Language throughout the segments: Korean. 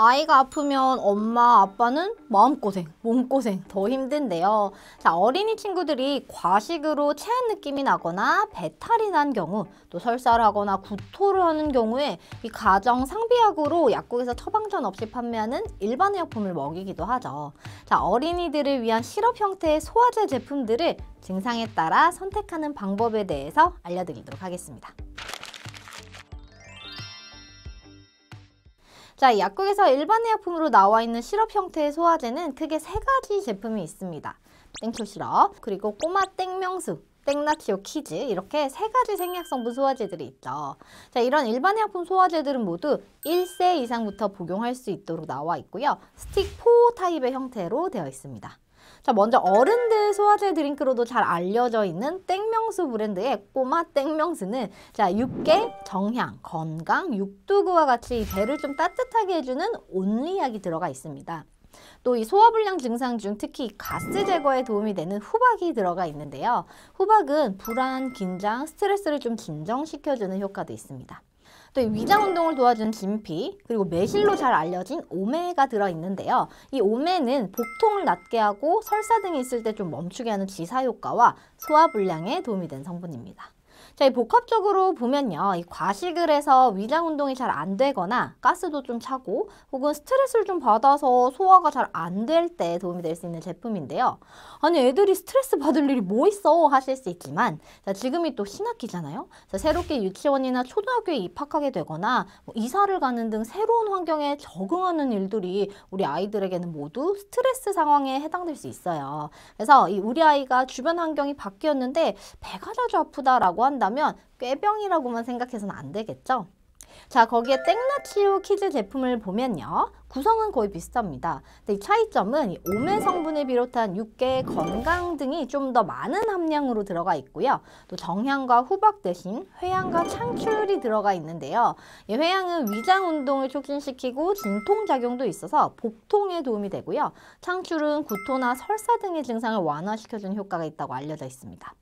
아이가 아프면 엄마, 아빠는 마음고생, 몸고생 더 힘든데요. 자, 어린이 친구들이 과식으로 체한 느낌이 나거나 배탈이 난 경우 또 설사를 하거나 구토를 하는 경우에 이 가정 상비약으로 약국에서 처방전 없이 판매하는 일반 의약품을 먹이기도 하죠. 자, 어린이들을 위한 시럽 형태의 소화제 제품들을 증상에 따라 선택하는 방법에 대해서 알려드리도록 하겠습니다. 자, 약국에서 일반 의약품으로 나와 있는 시럽 형태의 소화제는 크게 세 가지 제품이 있습니다. 땡큐 시럽, 그리고 꼬마 땡명수, 땡나티오 키즈 이렇게 세 가지 생약성분 소화제들이 있죠. 자, 이런 일반 의약품 소화제들은 모두 1세 이상부터 복용할 수 있도록 나와 있고요. 스틱 포 타입의 형태로 되어 있습니다. 자, 먼저 어른들 소화제 드링크로도 잘 알려져 있는 땡명수 브랜드의 꼬마 땡명수는 자, 육계 정향, 건강, 육두구와 같이 배를 좀 따뜻하게 해주는 온리약이 들어가 있습니다. 또 이 소화불량 증상 중 특히 가스 제거에 도움이 되는 후박이 들어가 있는데요. 후박은 불안, 긴장, 스트레스를 좀 진정시켜주는 효과도 있습니다. 또 위장 운동을 도와주는 진피 그리고 매실로 잘 알려진 오메가 들어있는데요. 이 오메는 복통을 낮게 하고 설사 등이 있을 때 좀 멈추게 하는 지사효과와 소화불량에 도움이 된 성분입니다. 자, 이 복합적으로 보면요. 이 과식을 해서 위장 운동이 잘 안 되거나 가스도 좀 차고 혹은 스트레스를 좀 받아서 소화가 잘 안 될 때 도움이 될 수 있는 제품인데요. 아니 애들이 스트레스 받을 일이 뭐 있어 하실 수 있지만 자, 지금이 또 신학기잖아요. 자, 새롭게 유치원이나 초등학교에 입학하게 되거나 뭐 이사를 가는 등 새로운 환경에 적응하는 일들이 우리 아이들에게는 모두 스트레스 상황에 해당될 수 있어요. 그래서 이 우리 아이가 주변 환경이 바뀌었는데 배가 자주 아프다라고 한다 한다면 꾀병이라고만 생각해서는 안 되겠죠? 자 거기에 땡나치오 키즈 제품을 보면요 구성은 거의 비슷합니다 근데 이 차이점은 이 오메 성분을 비롯한 육개 건강 등이 좀 더 많은 함량으로 들어가 있고요 또 정향과 후박 대신 회향과 창출이 들어가 있는데요 이 회향은 위장 운동을 촉진시키고 진통작용도 있어서 복통에 도움이 되고요 창출은 구토나 설사 등의 증상을 완화시켜주는 효과가 있다고 알려져 있습니다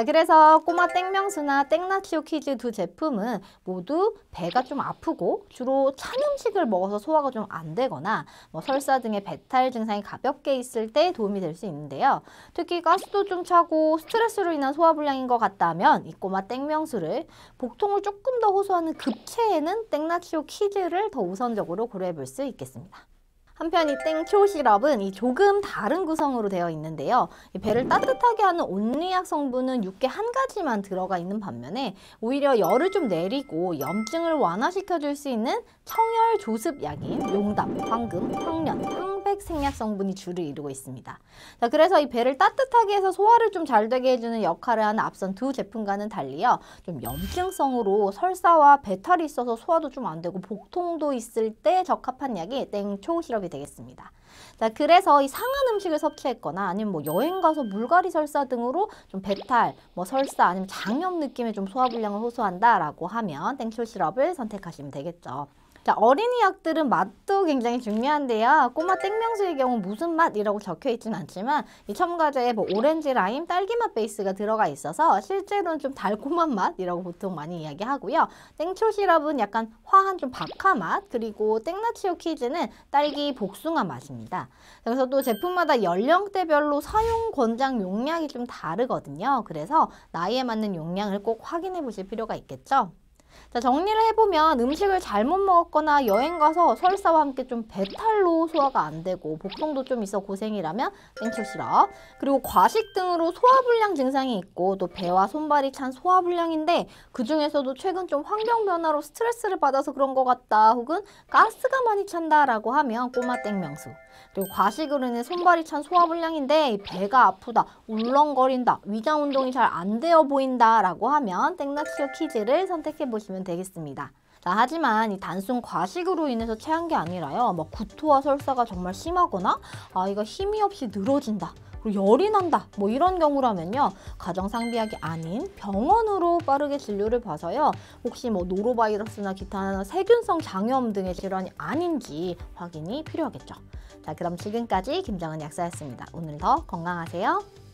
자 그래서 꼬마 땡명수나 땡나치오 키즈 두 제품은 모두 배가 좀 아프고 주로 찬 음식을 먹어서 소화가 좀 안 되거나 뭐 설사 등의 배탈 증상이 가볍게 있을 때 도움이 될 수 있는데요. 특히 가스도 좀 차고 스트레스로 인한 소화불량인 것 같다면 이 꼬마 땡명수를 복통을 조금 더 호소하는 급체에는 땡나치오 키즈를 더 우선적으로 고려해 볼 수 있겠습니다. 한편 이 땡초 시럽은 이 조금 다른 구성으로 되어 있는데요. 배를 따뜻하게 하는 온리약 성분은 육개 한 가지만 들어가 있는 반면에 오히려 열을 좀 내리고 염증을 완화시켜줄 수 있는 청열 조습약인 용답 황금, 황련, 황 생략 성분이 주를 이루고 있습니다. 자, 그래서 이 배를 따뜻하게 해서 소화를 좀 잘 되게 해주는 역할을 하는 앞선 두 제품과는 달리요. 좀 염증성으로 설사와 배탈이 있어서 소화도 좀 안 되고 복통도 있을 때 적합한 약이 땡초 시럽이 되겠습니다. 자, 그래서 이 상한 음식을 섭취했거나 아니면 뭐 여행 가서 물갈이 설사 등으로 좀 배탈, 뭐 설사 아니면 장염 느낌의 좀 소화불량을 호소한다라고 하면 땡초 시럽을 선택하시면 되겠죠. 자, 어린이 약들은 맛도 굉장히 중요한데요. 꼬마 땡명수의 경우 무슨 맛이라고 적혀 있진 않지만 이 첨가제에 뭐 오렌지, 라임, 딸기맛 베이스가 들어가 있어서 실제로는 좀 달콤한 맛이라고 보통 많이 이야기하고요. 땡초 시럽은 약간 화한 좀 박하 맛, 그리고 땡나치오 키즈는 딸기 복숭아 맛입니다. 그래서 또 제품마다 연령대별로 사용 권장 용량이 좀 다르거든요. 그래서 나이에 맞는 용량을 꼭 확인해 보실 필요가 있겠죠. 자, 정리를 해보면 음식을 잘못 먹었거나 여행 가서 설사와 함께 좀 배탈로 소화가 안 되고 복통도 좀 있어 고생이라면 땡초 시럽. 그리고 과식 등으로 소화불량 증상이 있고 또 배와 손발이 찬 소화불량인데 그중에서도 최근 좀 환경 변화로 스트레스를 받아서 그런 것 같다 혹은 가스가 많이 찬다라고 하면 꼬마 땡명수. 그리고 과식으로 인해 손발이 찬 소화불량인데 배가 아프다, 울렁거린다, 위장 운동이 잘 안 되어 보인다라고 하면 땡나치료 키즈를 선택해 보시면 보시면 되겠습니다. 자, 하지만 이 단순 과식으로 인해서 체한 게 아니라요. 뭐 구토와 설사가 정말 심하거나 아이가 힘이 없이 늘어진다. 그리고 열이 난다 뭐 이런 경우라면요 가정상비약이 아닌 병원으로 빠르게 진료를 봐서요 혹시 뭐 노로바이러스나 기타 세균성 장염 등의 질환이 아닌지 확인이 필요하겠죠 자 그럼 지금까지 김정은 약사였습니다 오늘 더 건강하세요